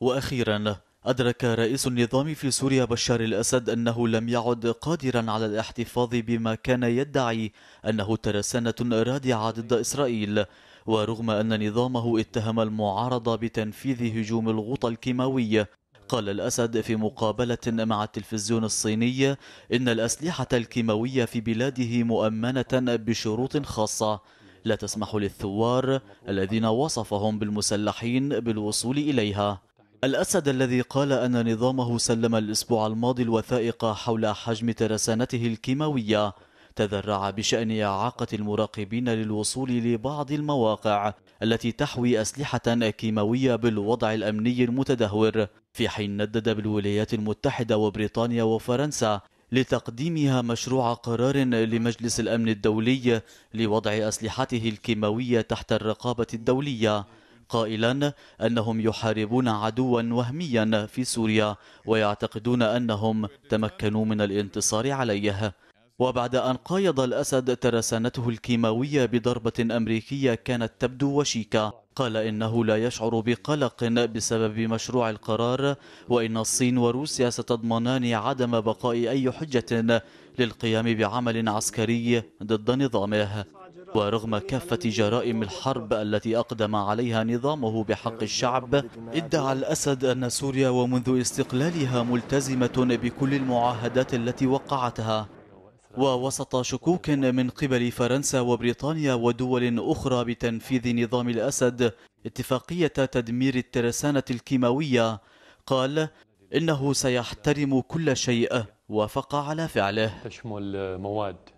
وأخيرا أدرك رئيس النظام في سوريا بشار الأسد أنه لم يعد قادرا على الاحتفاظ بما كان يدعي أنه ترسانة رادعة ضد إسرائيل ورغم أن نظامه اتهم المعارضة بتنفيذ هجوم الغوطة الكيماوي قال الأسد في مقابلة مع التلفزيون الصيني إن الأسلحة الكيماوية في بلاده مؤمنة بشروط خاصة لا تسمح للثوار الذين وصفهم بالمسلحين بالوصول إليها الأسد الذي قال أن نظامه سلم الأسبوع الماضي الوثائق حول حجم ترسانته الكيماوية تذرع بشأن إعاقة المراقبين للوصول لبعض المواقع التي تحوي أسلحة كيماوية بالوضع الأمني المتدهور في حين ندد بالولايات المتحدة وبريطانيا وفرنسا لتقديمها مشروع قرار لمجلس الأمن الدولي لوضع أسلحته الكيماوية تحت الرقابة الدولية قائلا أنهم يحاربون عدوا وهميا في سوريا ويعتقدون أنهم تمكنوا من الانتصار عليه وبعد أن قايض الأسد ترسانته الكيماوية بضربة أمريكية كانت تبدو وشيكة قال إنه لا يشعر بقلق بسبب مشروع القرار وإن الصين وروسيا ستضمنان عدم بقاء أي حجة للقيام بعمل عسكري ضد نظامه ورغم كافة جرائم الحرب التي أقدم عليها نظامه بحق الشعب ادعى الأسد أن سوريا ومنذ استقلالها ملتزمة بكل المعاهدات التي وقعتها ووسط شكوك من قبل فرنسا وبريطانيا ودول أخرى بتنفيذ نظام الأسد اتفاقية تدمير الترسانة الكيماوية قال إنه سيحترم كل شيء وافق على فعله تشمل مواد